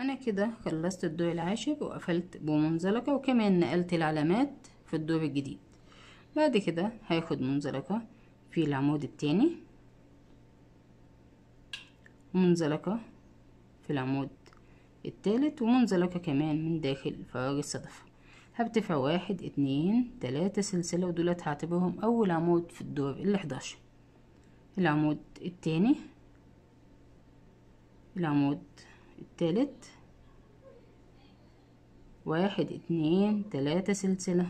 انا كده خلصت الدور العاشر وقفلت بمنزلقة وكمان نقلت العلامات في الدور الجديد بعد كده هاخد منزلقة في العمود التاني ومنزلقة في العمود التالت ومنزلقة كمان من داخل فراغ الصدفة هرتفع واحد اتنين تلاتة سلسلة ودولت هعتبرهم أول عمود في الدور الحداشر العمود التاني العمود التالت واحد اتنين تلاتة سلسلة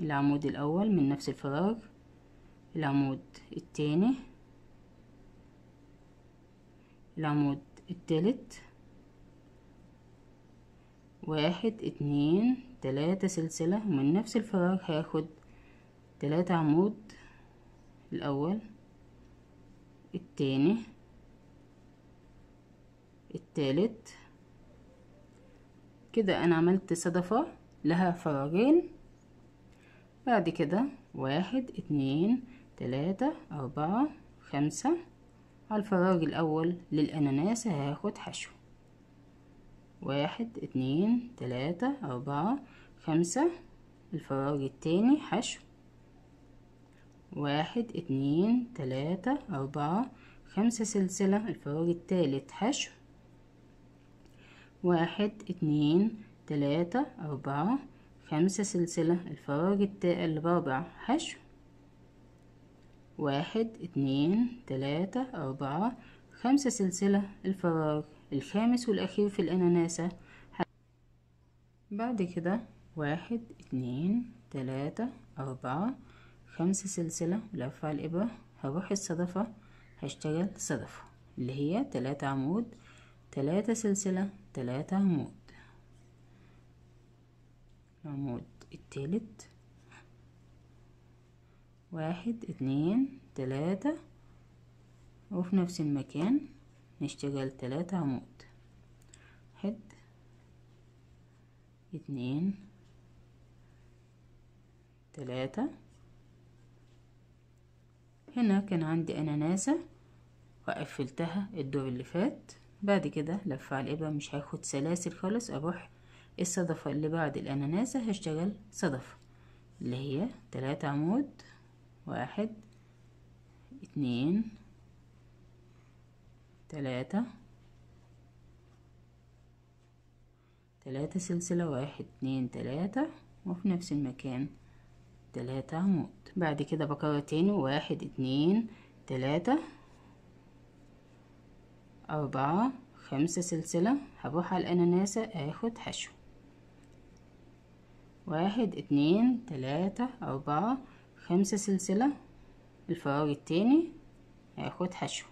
العمود الأول من نفس الفراغ العمود التاني العمود التالت واحد اتنين تلاتة سلسلة ومن نفس الفراغ هاخد تلاتة عمود الأول التاني تالت كده انا عملت صدفة لها فراغين بعد كده واحد اتنين تلاتة اربعة خمسة على الفراغ الاول للاناناس هاخد حشو واحد اتنين تلاتة اربعة خمسة الفراغ التاني حشو واحد اتنين تلاتة اربعة خمسة سلسلة الفراغ التالت حشو واحد اتنين تلاتة أربعة خمسة سلسلة الفراغ الرابع حشو واحد اتنين تلاتة أربعة خمسة سلسلة الفراغ الخامس والأخير في الأناناسة بعد كده واحد اتنين تلاتة أربعة خمسة سلسلة لف على الإبرة هروح الصدفة هشتغل صدفة اللي هي تلاتة عمود تلاتة سلسلة تلاتة عمود العمود التالت واحد اتنين تلاتة وفي نفس المكان نشتغل تلاتة عمود واحد اتنين تلاتة هنا كان عندي أناناسة وقفلتها الدور اللي فات بعد كده لف على الإبرة مش هاخد سلاسل خالص أروح الصدفة اللي بعد الأناناسة هشتغل صدفة اللي هي تلاتة عمود واحد اتنين تلاتة تلاتة سلسلة واحد اتنين تلاتة وفي نفس المكان تلاتة عمود بعد كده بكرر تاني واحد اتنين تلاتة أربعة خمسة سلسلة هروح على الأناناسة أخد حشو واحد اتنين تلاتة أربعة خمسة سلسلة الفراغ التاني هاخد حشو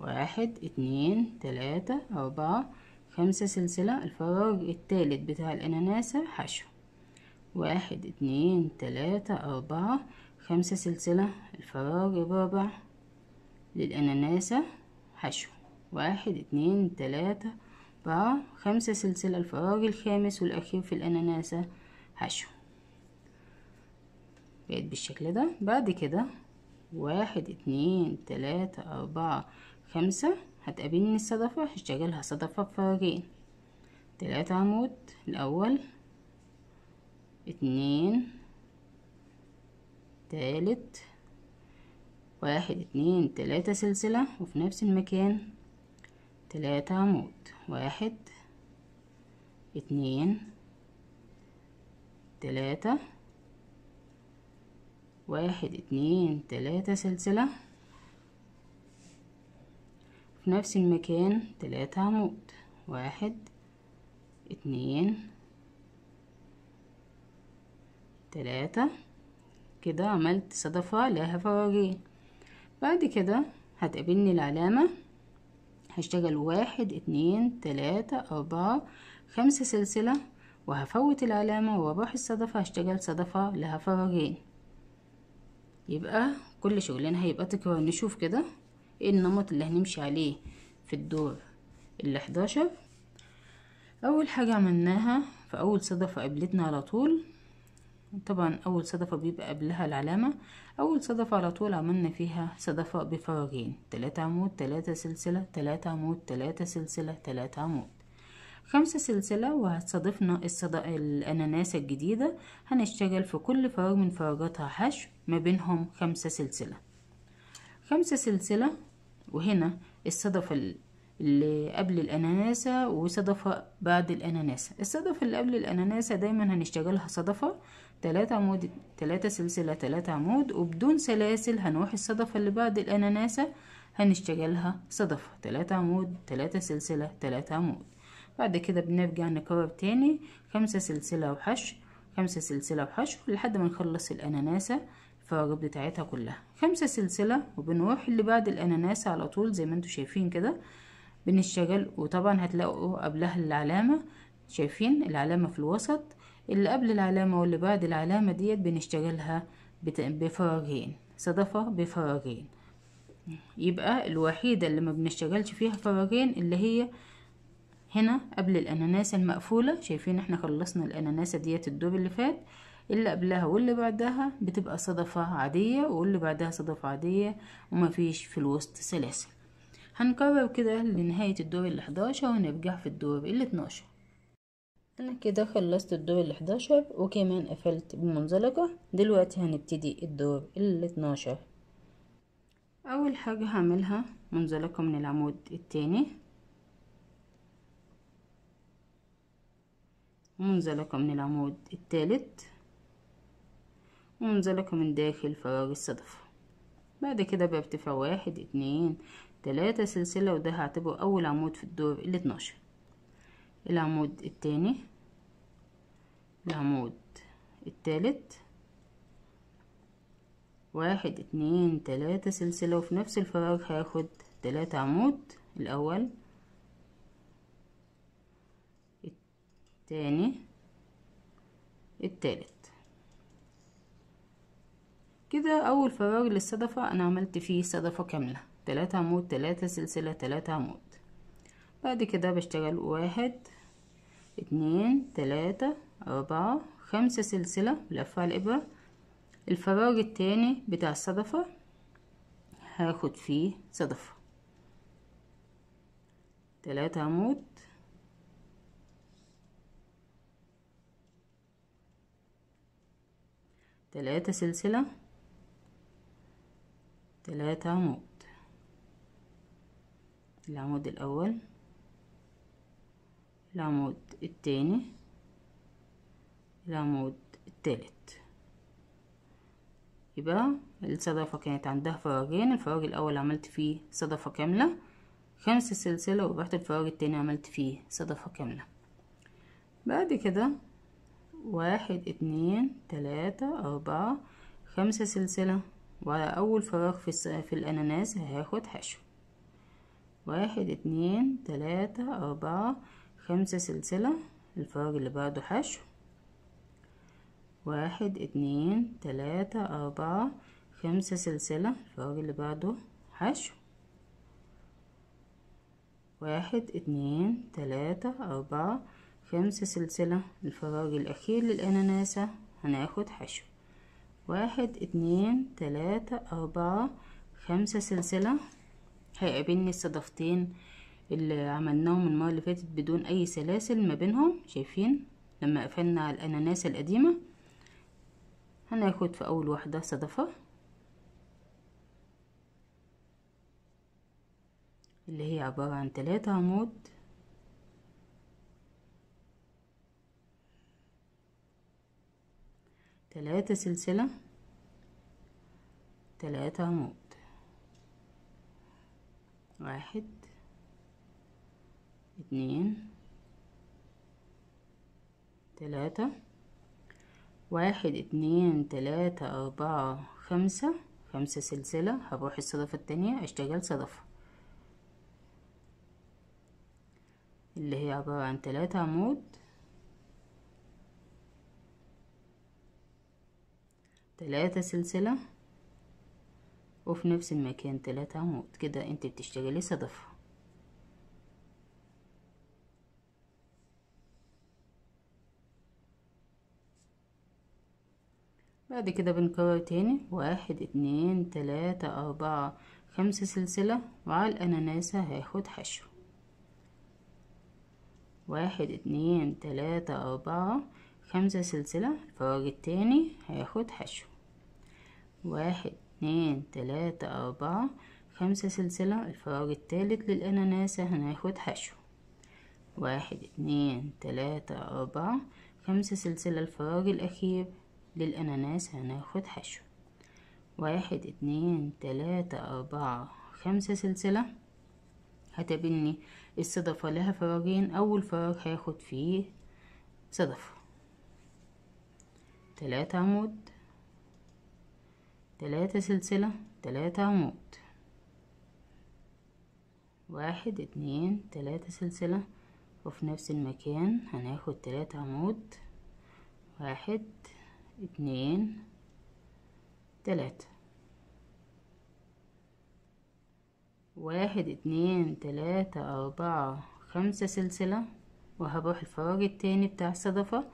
واحد اتنين تلاتة أربعة خمسة سلسلة الفراغ التالت بتاع الأناناسة حشو واحد اتنين تلاتة أربعة خمسة سلسلة الفراغ الرابع للأناناسة حشو واحد اتنين تلاتة أربعة خمسة سلسلة الفراغ الخامس والأخير في الأناناسة حشو بقت بالشكل ده بعد كده واحد اتنين تلاتة أربعة خمسة هتقابلني الصدفة هشتغلها صدفة بفراغين تلاتة عمود الأول اتنين تالت واحد اتنين تلاتة سلسلة وفي نفس المكان تلاتة عمود واحد اتنين تلاتة واحد اتنين تلاتة سلسلة في نفس المكان تلاتة عمود واحد اتنين تلاتة كده عملت صدفة لها فواجين بعد كده هتقابلني العلامة هشتغل واحد اتنين تلاتة أربعة خمسة سلسلة وهفوت العلامة وأروح الصدفة هشتغل صدفة لها فراغين يبقى كل شغلنا هيبقى تكرار نشوف كده ايه النمط اللي هنمشي عليه في الدور ال 11 أول حاجة عملناها في أول صدفة قابلتنا على طول طبعا اول صدفة بيبقى قبلها العلامة اول صدفة على طول عملنا فيها صدفة بفراغين تلاتة عمود تلاتة سلسلة تلاتة عمود تلاتة سلسلة تلاتة عمود خمسة سلسلة وهتصادفنا الصدا... الأناناسة الجديدة هنشتغل في كل فراغ من فراغاتها حشو ما بينهم خمسة سلسلة خمسة سلسلة وهنا الصدفة اللي قبل الأناناسة وصدفة بعد الأناناسة الصدفة اللي قبل الأناناسة دايما هنشتغلها صدفة تلاتة عمود تلاتة سلسلة تلاتة عمود وبدون سلاسل هنروح الصدفة اللي بعد الأناناسة هنشتغلها صدفة تلاتة عمود تلاتة سلسلة تلاتة عمود بعد كده بنرجع نكرر تاني خمسة سلسلة وحشو خمسة سلسلة وحشو لحد ما نخلص الأناناسة الفراغات بتاعتها كلها خمسة سلسلة وبنروح اللي بعد الأناناسة على طول زي ما انتوا شايفين كده بنشتغل وطبعا هتلاقوا قبلها العلامة شايفين العلامة في الوسط اللي قبل العلامة واللي بعد العلامة ديت بنشتغلها بفراغين صدفة بفراغين يبقى الوحيدة اللي ما بنشتغلش فيها فراغين اللي هي هنا قبل الأناناسة المقفولة شايفين احنا خلصنا الأناناسة ديت الدور اللي فات اللي قبلها واللي بعدها بتبقى صدفة عادية واللي بعدها صدفة عادية فيش في الوسط سلاسل هنكرر كده لنهاية الدور ال11 ونرجع في الدور الاتناشر انا كده خلصت الدور ال11 وكمان قفلت بمنزلقة دلوقتي هنبتدي الدور الاتناشر اول حاجة هعملها منزلقة من العمود التاني ومنزلقة من العمود التالت ومنزلقة من داخل فراغ الصدفة بعد كده برتفع واحد اتنين تلاتة سلسلة وده هعتبره أول عمود في الدور الاتناشر العمود التاني العمود التالت واحد اتنين تلاتة سلسلة وفي نفس الفراغ هاخد تلاتة عمود الأول التاني التالت كده أول فراغ للصدفة أنا عملت فيه صدفة كاملة تلاتة عمود تلاتة سلسلة تلاتة عمود بعد كده بشتغل واحد اتنين تلاتة أربعة خمسة سلسلة لفة على الإبرة الفراغ التاني بتاع الصدفة هاخد فيه صدفة تلاتة عمود تلاتة سلسلة تلاتة عمود العمود الأول العمود الثاني العمود الثالث يبقى الصدفة كانت عندها فراغين الفراغ الأول عملت فيه صدفة كاملة خمس سلسلة ورحت الفراغ التاني عملت فيه صدفة كاملة بعد كده واحد اتنين تلاتة أربعة خمسة سلسلة وعلى أول فراغ في الأناناس هاخد حشو واحد اتنين تلاتة أربعة خمسة سلسلة الفراغ اللي بعده حشو واحد اتنين تلاتة أربعة خمسة سلسلة الفراغ اللي بعده حشو واحد اتنين تلاتة أربعة خمسة سلسلة الفراغ الأخير للأناناسة هناخد حشو واحد اتنين تلاتة أربعة خمسة سلسلة هيقابلني الصدفتين اللي عملناهم المرة اللي فاتت بدون اي سلاسل ما بينهم شايفين لما قفلنا على الاناناس القديمة هناخد في اول واحدة صدفة اللي هي عبارة عن تلاتة عمود تلاتة سلسلة تلاتة عمود واحد اتنين تلاتة واحد اتنين تلاتة أربعة خمسة خمسة سلسلة هروح الصدفة التانية أشتغل صدفة اللي هي عبارة عن تلاتة عمود تلاتة سلسلة وفي نفس المكان تلاتة عمود كده انت بتشتغلي صدفة بعد كده بنكرر تاني واحد اتنين تلاتة اربعة خمسة سلسلة وعلى الاناناسة هاخد حشو واحد اتنين تلاتة اربعة خمسة سلسلة الفراغ التاني هاخد حشو واحد اتنين تلاتة أربعة خمسة سلسلة الفراغ التالت للأناناسة هناخد حشو واحد اتنين تلاتة أربعة خمسة سلسلة الفراغ الأخير للأناناس هناخد حشو واحد اتنين تلاتة أربعة خمسة سلسلة هتبني الصدفة لها فراغين أول فراغ هاخد فيه صدفة تلاتة عمود تلاتة سلسلة تلاتة عمود واحد اتنين تلاتة سلسلة وفي نفس المكان هناخد تلاتة عمود واحد اتنين تلاتة واحد اتنين تلاتة اربعة خمسة سلسلة وهروح الفراغ التاني بتاع الصدفة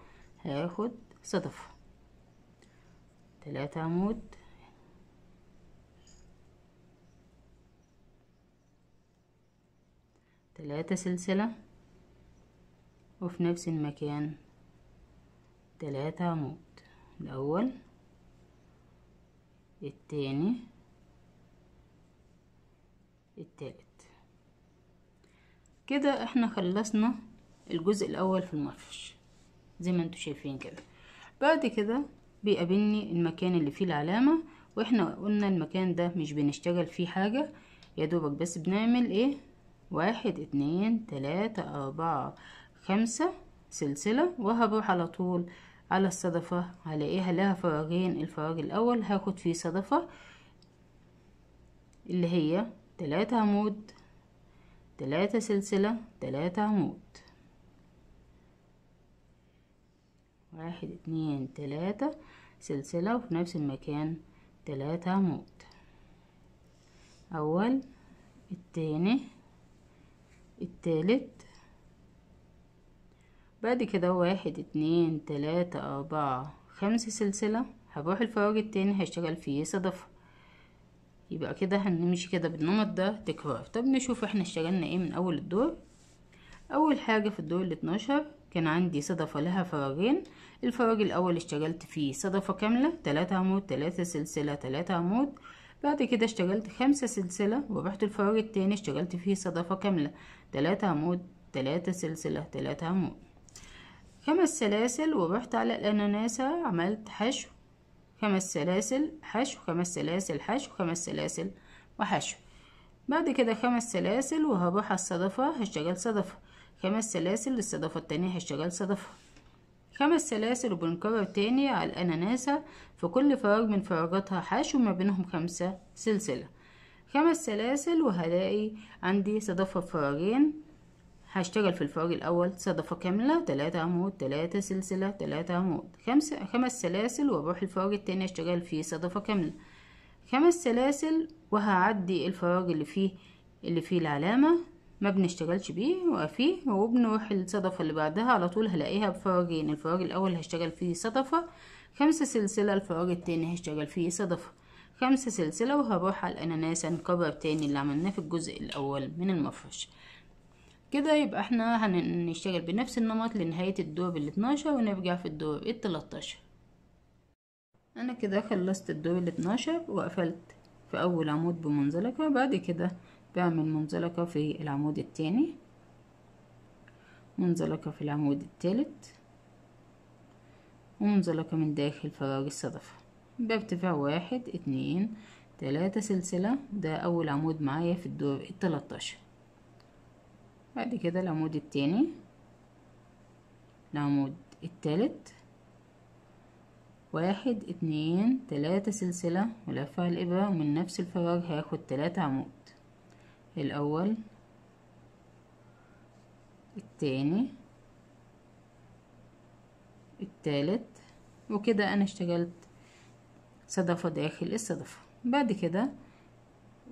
هاخد صدفة تلاتة عمود تلاتة سلسلة وفي نفس المكان تلاتة عمود الأول التاني التالت كده احنا خلصنا الجزء الأول في المفرش زي ما انتوا شايفين كده بعد كده بيقابلني المكان اللي فيه العلامة واحنا قلنا المكان ده مش بنشتغل فيه حاجة يا دوبك بس بنعمل ايه واحد اتنين تلاتة أربعة خمسة سلسلة وهروح على طول على الصدفة هلاقيها لها فراغين الفراغ الأول هاخد فيه صدفة اللي هي تلاتة عمود تلاتة سلسلة تلاتة عمود واحد اتنين تلاتة سلسلة وفي نفس المكان تلاتة عمود أول التاني التالت بعد كده واحد اتنين تلاتة أربعة خمس سلسلة هروح الفراغ التاني هشتغل فيه صدفة يبقى كده هنمشي كده بالنمط ده تكرار طب نشوف احنا اشتغلنا ايه من أول الدور أول حاجة في الدور الاتناشر كان عندي صدفة لها فراغين الفراغ الأول اشتغلت فيه صدفة كاملة تلاتة عمود تلاتة سلسلة تلاتة عمود بعد كده اشتغلت خمسة سلسلة ورحت الفراغ التاني اشتغلت فيه صدفة كاملة تلاتة عمود تلاتة سلسلة تلاتة عمود خمس سلاسل ورحت على الأناناسة عملت حشو خمس سلاسل حشو خمس سلاسل حشو خمس سلاسل وحشو بعد كده خمس سلاسل وهروح على الصدفة هشتغل صدفة خمس سلاسل للصدفة التانية هشتغل صدفة خمس سلاسل وبنكرر تاني على الأناناسة في كل فراغ من فراغاتها حشو ما بينهم خمسة سلسلة خمس سلاسل وهلاقي عندي صدفة فراغين هشتغل في الفراغ الأول صدفة كاملة تلاتة عمود تلاتة سلسلة تلاتة عمود خمس خمس سلاسل وأروح الفراغ التاني أشتغل فيه صدفة كاملة خمس سلاسل وهعدي الفراغ اللي فيه اللي فيه العلامة ما بنشتغلش بيه وقفيه وبنروح الصدفة اللي بعدها على طول هلاقيها بفراجين الفراغ الأول هشتغل فيه صدفة خمسة سلسلة الفراغ التاني هشتغل فيه صدفة خمسة سلسلة وهروح على الأناناس نكبر تاني اللي عملناه في الجزء الأول من المفرش كده يبقى احنا هنشتغل بنفس النمط لنهاية الدور بالاتناشر ونرجع في الدور التلاتاشر انا كده خلصت الدور الاتناشر وقفلت في اول عمود بمنزلقة بعد كده بعمل منزلقة في العمود التاني منزلقة في العمود التالت ومنزلقة من داخل فراغ الصدفة بارتفاع واحد اتنين تلاتة سلسلة ده أول عمود معايا في الدور التلاتاشر بعد كده العمود التاني العمود التالت واحد اتنين تلاتة سلسلة ملفة الإبرة ومن نفس الفراغ هاخد تلاتة عمود الأول التاني التالت وكده أنا اشتغلت صدفة داخل الصدفة بعد كده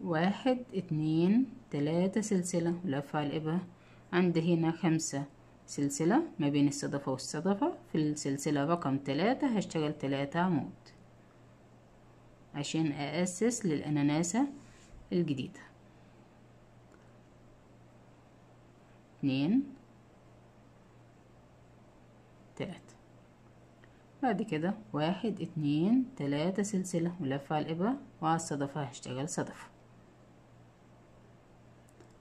واحد اتنين تلاتة سلسلة ولف على الإبرة عند هنا خمسة سلسلة ما بين الصدفة والصدفة في السلسلة رقم تلاتة هشتغل تلاتة عمود عشان أأسس للأناناسة الجديدة اثنين تلاتة بعد كده واحد اتنين تلاتة سلسلة ولفة على الإبرة وعلى الصدفة هشتغل صدفة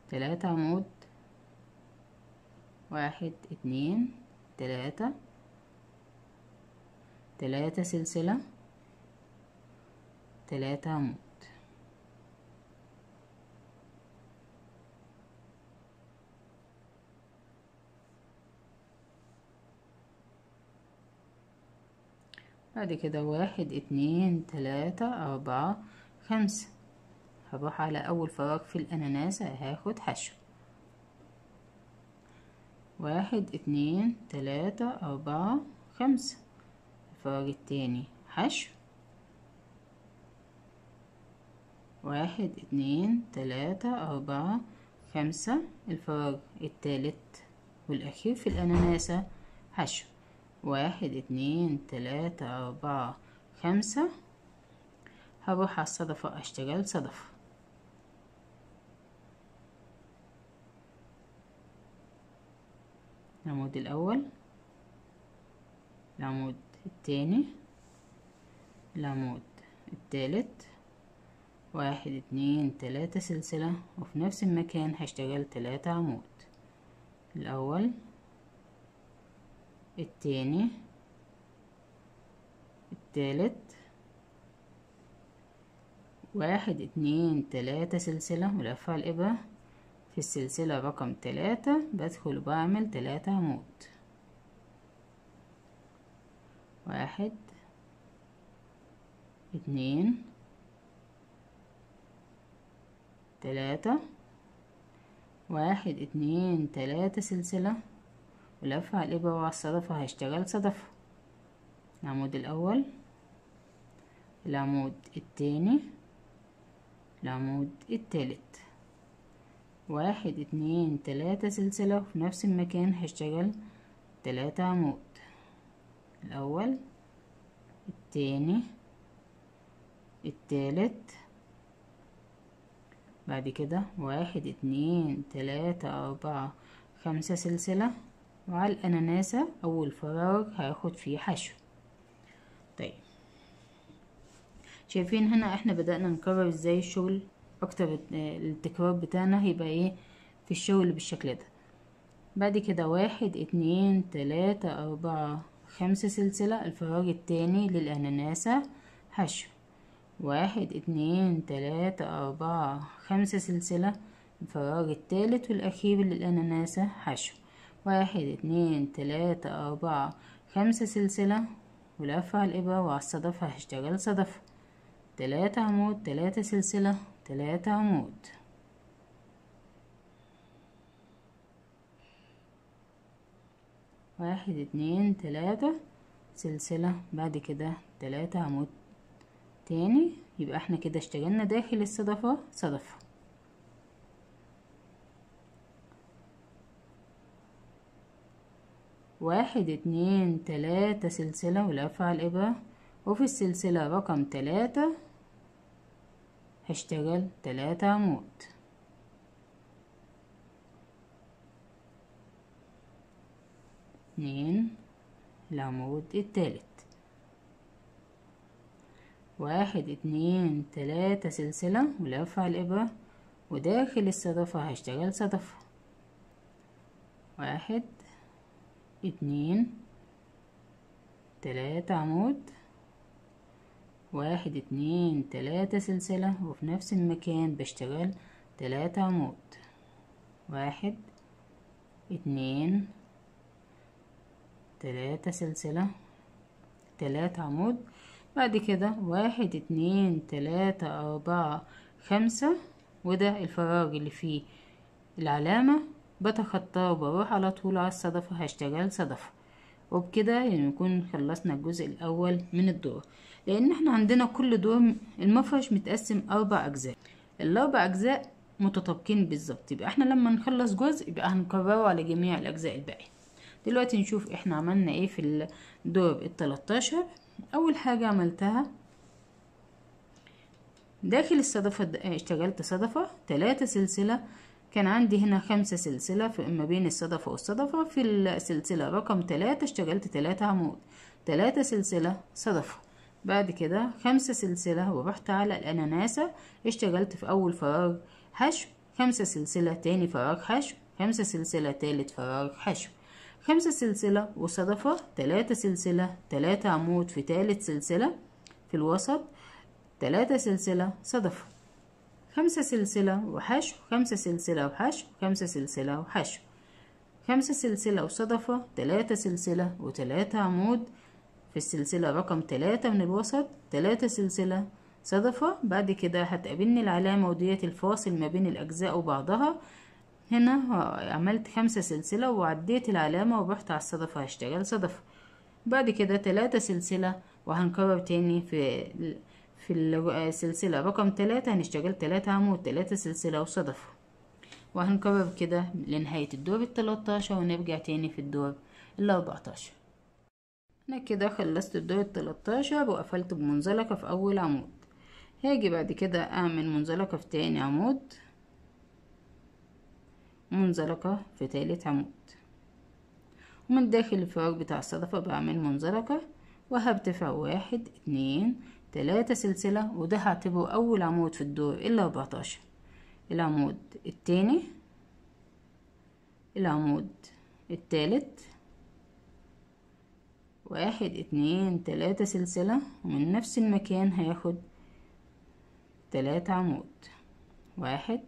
تلاتة عمود واحد اتنين تلاتة تلاتة سلسلة تلاتة عمود بعد كده واحد اتنين تلاتة أربعة خمسة هروح على أول فراغ في الأناناسة هاخد حشو واحد اتنين تلاتة أربعة خمسة الفراغ التاني حشو واحد اتنين تلاتة أربعة خمسة الفراغ التالت والأخير في الأناناسة حشو واحد اتنين تلاتة أربعة خمسة هروح على الصدفة أشتغل صدفة العمود الأول العمود التاني العمود التالت واحد اتنين تلاتة سلسلة وفي نفس المكان هشتغل تلاتة عمود الأول التاني التالت واحد اتنين تلاتة سلسلة على الإبرة في السلسلة رقم تلاتة بدخل بعمل تلاتة عمود واحد اتنين تلاتة واحد اتنين تلاتة سلسلة ولف على الإبرة وعلى الصدفة هيشتغل العمود الأول العمود التاني العمود التالت واحد اتنين تلاتة سلسلة وفي نفس المكان هشتغل تلاتة عمود الأول التاني التالت بعد كده واحد اتنين تلاتة أربعة خمسة سلسلة مع الأناناسة أول فراغ هاخد فيه حشو طيب شايفين هنا احنا بدأنا نكرر ازاي الشغل اكتر التكرار بتاعنا هيبقى ايه في الشغل بالشكل ده بعد كده واحد اتنين تلاتة أربعة خمسة سلسلة الفراغ التاني للأناناسة حشو واحد اتنين تلاتة أربعة خمسة سلسلة الفراغ التالت والأخير للأناناسة حشو واحد اتنين تلاتة أربعة خمسة سلسلة ولفة على الإبرة وعلى الصدفة هشتغل صدفة تلاتة عمود تلاتة سلسلة تلاتة عمود واحد اتنين تلاتة سلسلة بعد كده تلاتة عمود تاني يبقى احنا كده اشتغلنا داخل الصدفة صدفة واحد اتنين تلاتة سلسلة على الإبرة وفي السلسلة رقم تلاتة هشتغل تلاتة عمود اتنين العمود التالت واحد اتنين تلاتة سلسلة على الإبرة وداخل الصدفة هشتغل صدفة واحد اتنين تلاتة عمود واحد اتنين تلاتة سلسلة وفي نفس المكان بشتغل تلاتة عمود واحد اتنين تلاتة سلسلة تلاتة عمود بعد كده واحد اتنين تلاتة اربعة خمسة وده الفراغ اللي فيه العلامة بتخطاه وبروح على طول على الصدفة هشتغل صدفة وبكده يعني نكون خلصنا الجزء الأول من الدور لأن احنا عندنا كل دور المفرش متقسم أربع أجزاء الأربع أجزاء متطابقين بالظبط يبقى احنا لما نخلص جزء يبقى هنكرره على جميع الأجزاء الباقية دلوقتي نشوف احنا عملنا ايه في الدور التلاتاشر أول حاجة عملتها داخل الصدفة اشتغلت صدفة تلاتة سلسلة كان عندي هنا خمسة سلسلة في ما بين الصدفة والصدفة في السلسلة رقم تلاتة اشتغلت تلاتة عمود تلاتة سلسلة صدفة بعد كده خمسة سلسلة ورحت على الأناناسة اشتغلت في أول فراغ حشو خمسة سلسلة تاني فراغ حشو خمسة سلسلة تالت فراغ حشو خمسة سلسلة وصدفة تلاتة سلسلة تلاتة عمود في تالت سلسلة في الوسط تلاتة سلسلة صدفة خمسة سلسلة وحشو خمسة سلسلة وحشو خمسة سلسلة وحشو خمسة سلسلة وصدفة تلاتة سلسلة وتلاتة عمود في السلسلة رقم تلاتة من الوسط تلاتة سلسلة صدفة بعد كده هتقابلني العلامة وديت الفاصل ما بين الأجزاء وبعضها هنا عملت خمسة سلسلة وعديت العلامة ورحت على الصدفة هشتغل صدفة بعد كده تلاتة سلسلة وهنكرر تاني في في السلسلة آه، رقم تلاتة هنشتغل تلاتة عمود تلاتة سلسلة وصدفة وهنكرر كده لنهاية الدور التلاتاشر ونرجع تاني في الدور الأربعتاشر أنا كده خلصت الدور التلاتاشر وقفلت بمنزلقة في أول عمود هاجي بعد كده أعمل منزلقة في تاني عمود منزلقة في تالت عمود ومن داخل الفراغ بتاع الصدفة بعمل منزلقة وهرتفع واحد اتنين تلاتة سلسلة وده هعتبره أول عمود في الدور ال أربعتاشر العمود التاني العمود التالت واحد اتنين تلاتة سلسلة ومن نفس المكان هياخد تلاتة عمود واحد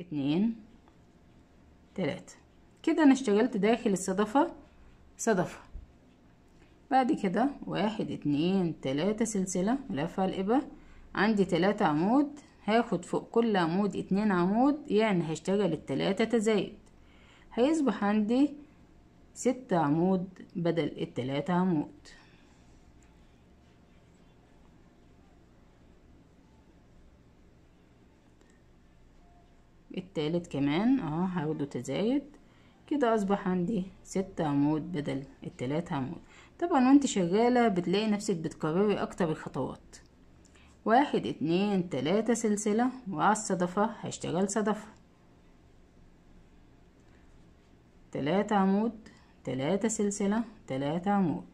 اتنين تلاتة كده انا اشتغلت داخل الصدفة صدفة بعد كده واحد اتنين تلاتة سلسلة ملفة الابة عندي تلاتة عمود هاخد فوق كل عمود اتنين عمود يعني هشتغل التلاتة تزايد هيصبح عندي ستة عمود بدل التلاتة عمود التالت كمان اهو هاخده تزايد كده اصبح عندي ستة عمود بدل التلات عمود طبعا وانت شغالة بتلاقي نفسك بتكرري اكتر الخطوات واحد اتنين تلاتة سلسلة وعلى الصدفة هشتغل صدفة تلاتة عمود تلاتة سلسلة تلاتة عمود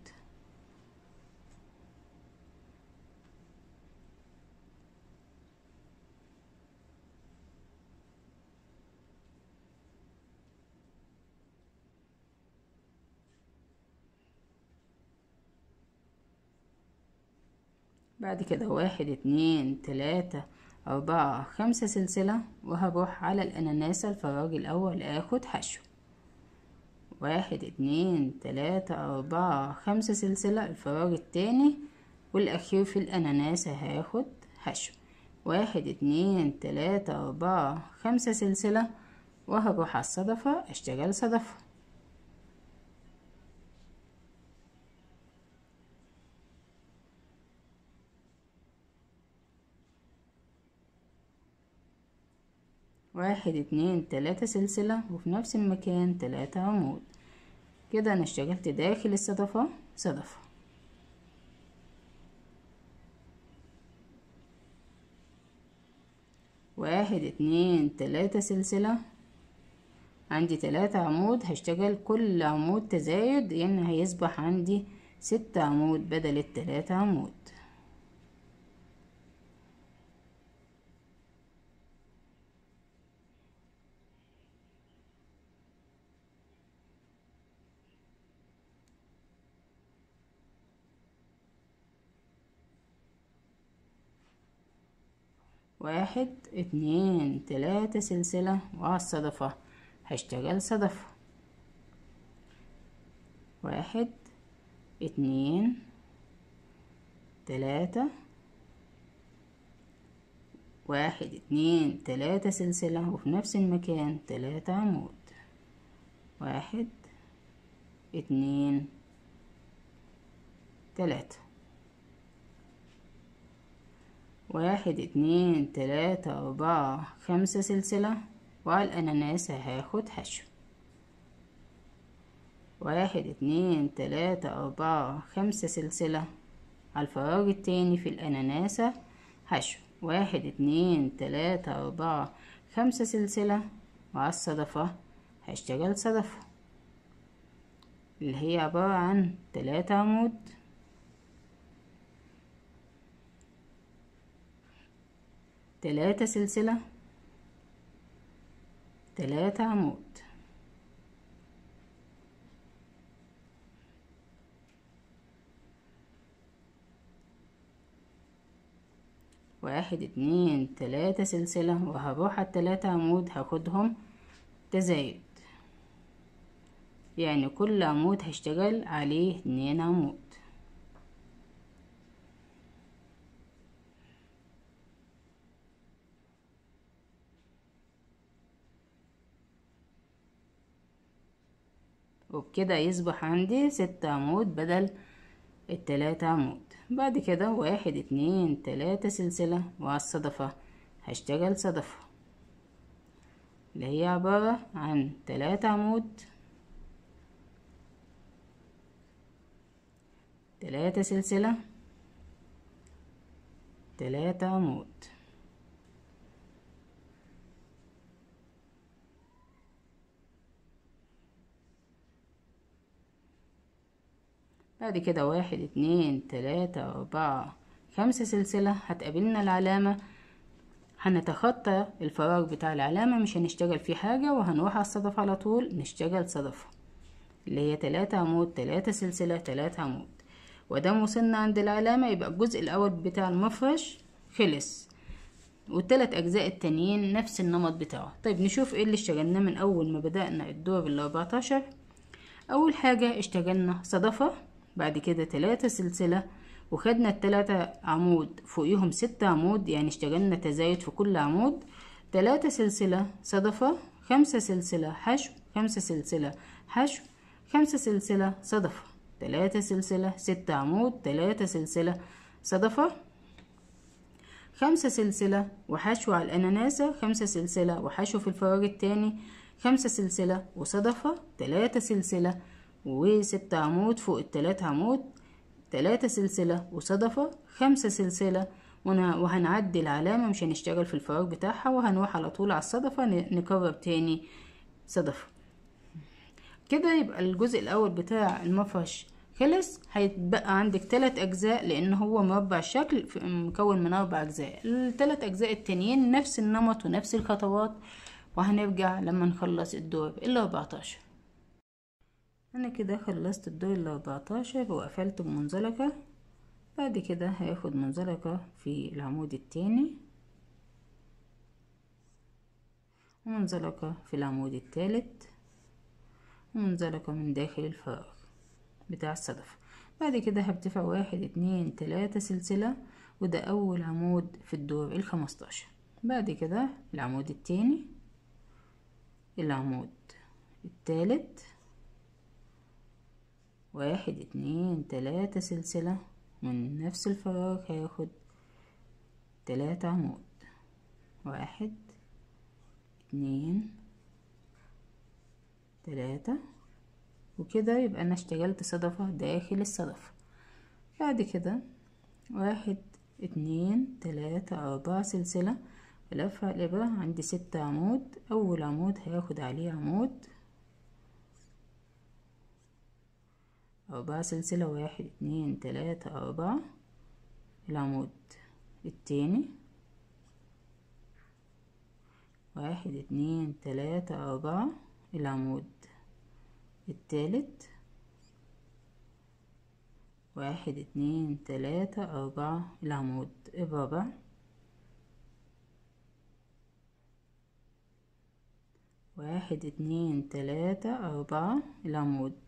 بعد كده واحد اتنين تلاتة أربعة خمسة سلسلة وهروح على الأناناسة الفراغ الأول آخد حشو واحد اتنين تلاتة أربعة خمسة سلسلة الفراغ التاني والأخير في الأناناسة هاخد حشو واحد اتنين تلاتة أربعة خمسة سلسلة وهروح على الصدفة أشتغل صدفة واحد اتنين تلاتة سلسلة وفي نفس المكان تلاتة عمود كده انا اشتغلت داخل الصدفة صدفة واحد اتنين تلاتة سلسلة عندي تلاتة عمود هشتغل كل عمود تزايد لان يعني هيصبح عندي ست عمود بدل التلاتة عمود واحد اتنين تلاتة سلسلة وهالصدفة هشتغل صدفة واحد اتنين تلاتة واحد اتنين تلاتة سلسلة وفي نفس المكان تلاتة عمود واحد اتنين تلاتة واحد اتنين تلاتة أربعة خمسة سلسلة وعلى هاخد حشو واحد اتنين تلاتة أربعة خمسة سلسلة على الفراغ التاني في الأناناسة حشو واحد اتنين تلاتة أربعة خمسة سلسلة وعلى الصدفة هشتغل صدفة اللي هي عبارة عن تلاتة عمود تلاتة سلسلة تلاتة عمود واحد اتنين تلاتة سلسلة وهروح على التلاتة عمود هاخدهم تزايد يعني كل عمود هشتغل عليه اتنين عمود كده يصبح عندي ستة عمود بدل التلاتة عمود بعد كده واحد اتنين تلاتة سلسلة وعلى الصدفة هشتغل صدفة اللي هي عبارة عن تلاتة عمود تلاتة سلسلة تلاتة عمود ادي كده واحد اتنين تلاتة اربعة خمسة سلسلة هتقابلنا العلامة هنتخطى الفراغ بتاع العلامة مش هنشتغل فيه حاجة وهنروح على الصدف على طول نشتغل صدفة اللي هي تلاتة عمود تلاتة سلسلة تلاتة عمود ودام وصلنا عند العلامة يبقى الجزء الأول بتاع المفرش خلص والتلات أجزاء التانيين نفس النمط بتاعه طيب نشوف ايه اللي اشتغلناه من أول ما بدأنا الدور الأربعتاشر أول حاجة اشتغلنا صدفة بعد كده تلاتة سلسلة وخدنا التلاتة عمود فوقيهم ستة عمود يعني اشتغلنا تزايد في كل عمود تلاتة سلسلة صدفة خمسة سلسلة حشو خمسة سلسلة حشو خمسة سلسلة صدفة تلاتة سلسلة ستة عمود تلاتة سلسلة صدفة خمسة سلسلة وحشو على الأناناسة خمسة سلسلة وحشو في الفراغ التاني خمسة سلسلة وصدفة تلاتة سلسلة وستة عمود فوق التلات عمود تلاتة سلسلة وصدفة خمسة سلسلة وهنعدي العلامة مش هنشتغل في الفراغ بتاعها وهنروح على طول على الصدفة نكرر تاني صدفة كده يبقى الجزء الأول بتاع المفرش خلص هيتبقى عندك تلات أجزاء لأن هو مربع الشكل مكون من أربع أجزاء التلات أجزاء التانيين نفس النمط ونفس الخطوات وهنرجع لما نخلص الدور الأربعتاشر انا كده خلصت الدور الاربعتاشر وقفلت المنزلقة بعد كده هاخد منزلقة في العمود التاني ومنزلقة في العمود التالت ومنزلقة من داخل الفراغ بتاع الصدفة بعد كده هرتفع واحد اتنين تلاتة سلسلة وده أول عمود في الدور الخمستاشر بعد كده العمود التاني العمود التالت واحد اتنين تلاتة سلسلة من نفس الفراغ هياخد تلاتة عمود واحد اتنين تلاتة وكده يبقى انا اشتغلت صدفة داخل الصدفة بعد كده واحد اتنين تلاتة اربعة سلسلة بلفها الابرة عندي ستة عمود اول عمود هياخد عليه عمود أربعة سلسلة واحد اتنين تلاتة أربعة العمود التاني واحد اتنين تلاتة أربعة العمود التالت واحد اتنين تلاتة أربعة العمود الرابع واحد اتنين تلاتة أربعة العمود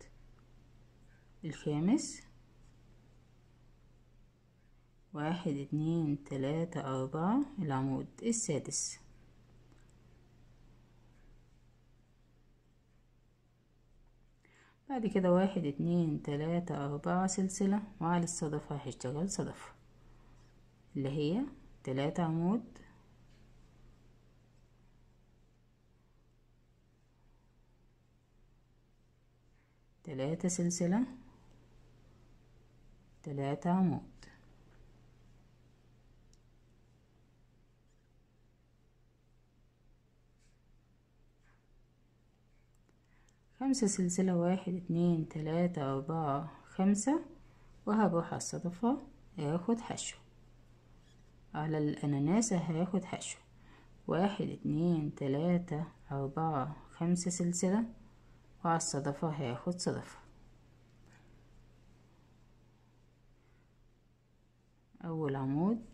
الخامس واحد اتنين تلاتة أربعة العمود السادس بعد كده واحد اتنين تلاتة أربعة سلسلة وعلى الصدفة هشتغل صدفة اللي هي تلاتة عمود تلاتة سلسلة تلاتة عمود خمسة سلسلة واحد اتنين تلاتة أربعة خمسة وهروح الصدفة هاخد حشو على الأناناسة هاخد حشو واحد اتنين تلاتة أربعة خمسة سلسلة وعلى الصدفة هاخد صدفة اول عمود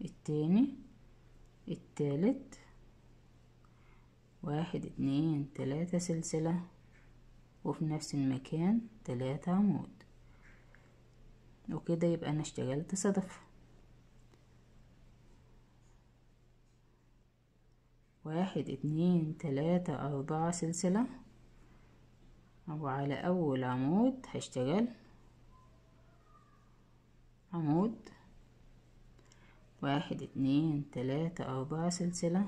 التاني التالت واحد اتنين تلاتة سلسلة وفي نفس المكان تلاتة عمود وكده يبقى انا اشتغلت صدفة واحد اتنين تلاتة اربعة سلسلة وعلى اول عمود هشتغل عمود واحد اتنين تلاتة أربعة سلسلة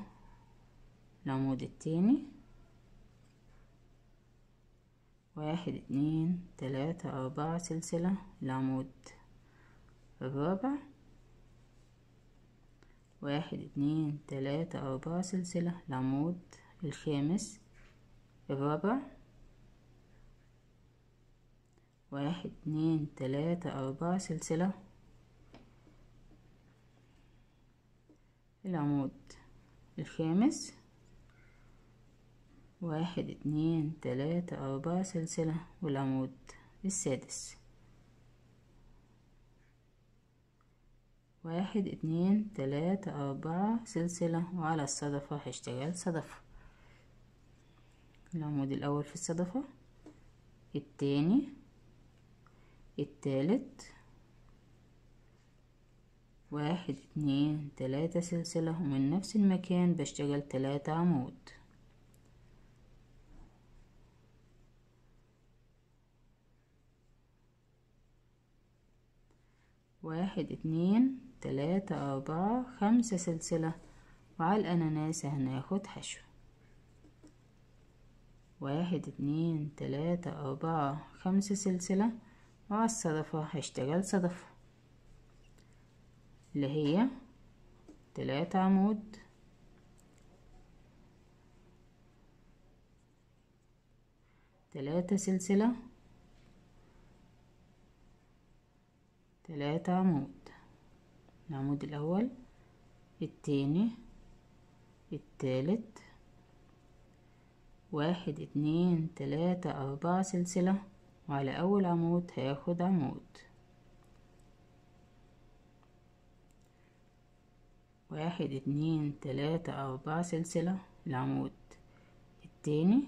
العمود التاني واحد اتنين تلاتة أربعة سلسلة العمود الرابع واحد اتنين تلاتة أربعة سلسلة العمود الخامس الرابع واحد اتنين تلاتة أربعة سلسلة العمود الخامس واحد اتنين تلاتة أربعة سلسلة والعمود السادس واحد اتنين تلاتة أربعة سلسلة وعلى الصدفة هشتغل صدفة العمود الأول في الصدفة التاني التالت واحد اتنين تلاتة سلسلة ومن نفس المكان بشتغل تلاتة عمود واحد اتنين تلاتة أربعة خمسة سلسلة وعلى الأناناس هناخد حشو واحد اتنين تلاتة أربعة خمسة سلسلة وعلى الصدفة هشتغل صدفة اللي هي تلاتة عمود تلاتة سلسلة تلاتة عمود العمود الأول التاني التالت واحد اتنين تلاتة أربعة سلسلة وعلى أول عمود هاخد عمود واحد اتنين تلاتة أربعة سلسلة العمود التاني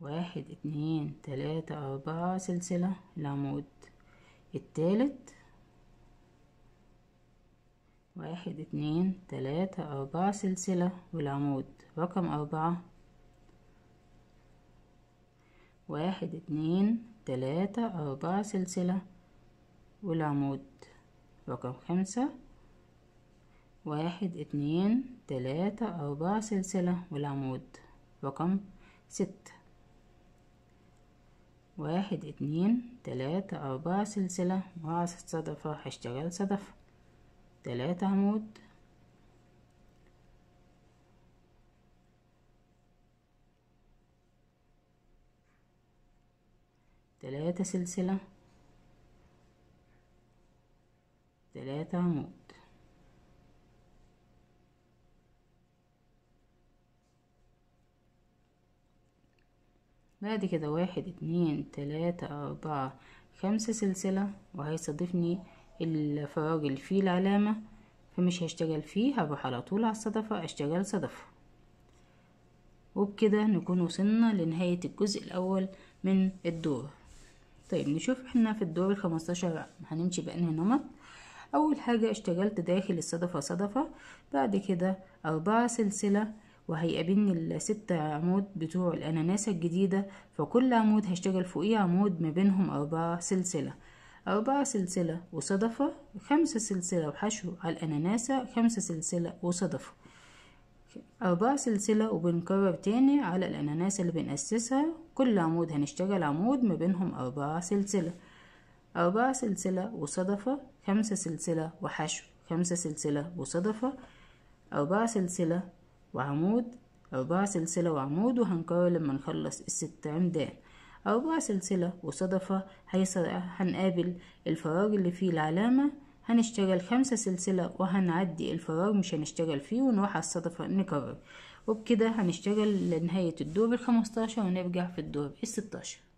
واحد اتنين تلاتة أربعة سلسلة العمود التالت واحد اتنين تلاتة أربعة سلسلة والعمود رقم أربعة واحد اتنين تلاتة أربعة سلسلة والعمود رقم خمسة واحد اتنين تلاتة أربعة سلسلة والعمود رقم ستة واحد اتنين تلاتة أربعة سلسلة مع صدفة هشتغل صدفة تلاتة عمود تلاتة سلسلة تلاتة عمود بعد كده واحد اتنين تلاتة أربعة خمسة سلسلة وهيستضيفني الفراغ اللي فيه العلامة فمش هشتغل فيه هروح على طول على الصدفة اشتغل صدفة وبكده نكون وصلنا لنهاية الجزء الأول من الدور طيب نشوف احنا في الدور الخمستاشر هنمشي بأنهي نمط أول حاجة اشتغلت داخل الصدفة صدفة بعد كده أربعة سلسلة وهيقابلني الست عمود بتوع الأناناسة الجديدة فكل عمود هشتغل فوقيه عمود ما بينهم أربعة سلسلة أربعة سلسلة وصدفة خمسة سلسلة وحشو على الأناناسة خمسة سلسلة وصدفة أربعة سلسلة وبنكرر تاني على الأناناسة اللي بنأسسها كل عمود هنشتغل عمود ما بينهم أربعة سلسلة أربعة سلسلة وصدفة خمسة سلسلة وحشو خمسة سلسلة وصدفة أربعة سلسلة وعمود أربعة سلسلة وعمود وهنكرر لما نخلص الست عمدان أربعة سلسلة وصدفة هيصير هنقابل الفراغ اللي فيه العلامة هنشتغل خمسة سلسلة وهنعدي الفراغ مش هنشتغل فيه ونروح على الصدفة نكرر وبكده هنشتغل لنهاية الدور بالخمستاشر ونرجع في الدور الستاشر